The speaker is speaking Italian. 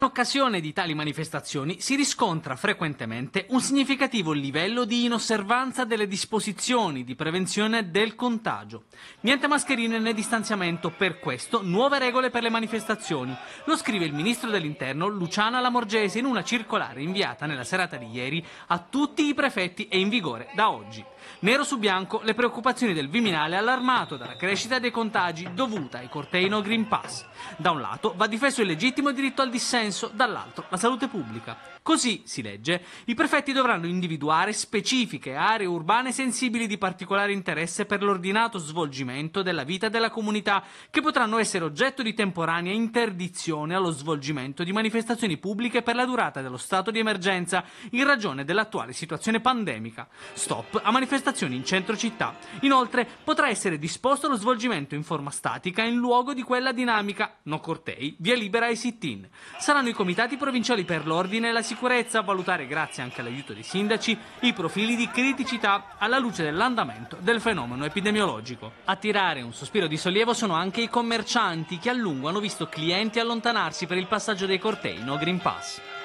In occasione di tali manifestazioni si riscontra frequentemente un significativo livello di inosservanza delle disposizioni di prevenzione del contagio. Niente mascherine né distanziamento, per questo nuove regole per le manifestazioni. Lo scrive il ministro dell'Interno Luciana Lamorgese in una circolare inviata nella serata di ieri a tutti i prefetti e in vigore da oggi. Nero su bianco le preoccupazioni del Viminale allarmato dalla crescita dei contagi dovuta ai cortei no Green Pass. Da un lato va difeso il legittimo diritto al dissenso consenso, dall'altro la salute pubblica. Così, si legge, i prefetti dovranno individuare specifiche aree urbane sensibili di particolare interesse per l'ordinato svolgimento della vita della comunità, che potranno essere oggetto di temporanea interdizione allo svolgimento di manifestazioni pubbliche per la durata dello stato di emergenza, in ragione dell'attuale situazione pandemica. Stop a manifestazioni in centro città. Inoltre, potrà essere disposto lo svolgimento in forma statica in luogo di quella dinamica, no cortei, via libera e sit-in. Sarà saranno i comitati provinciali per l'ordine e la sicurezza a valutare, grazie anche all'aiuto dei sindaci, i profili di criticità alla luce dell'andamento del fenomeno epidemiologico. A tirare un sospiro di sollievo sono anche i commercianti che a lungo hanno visto clienti allontanarsi per il passaggio dei cortei no Green Pass.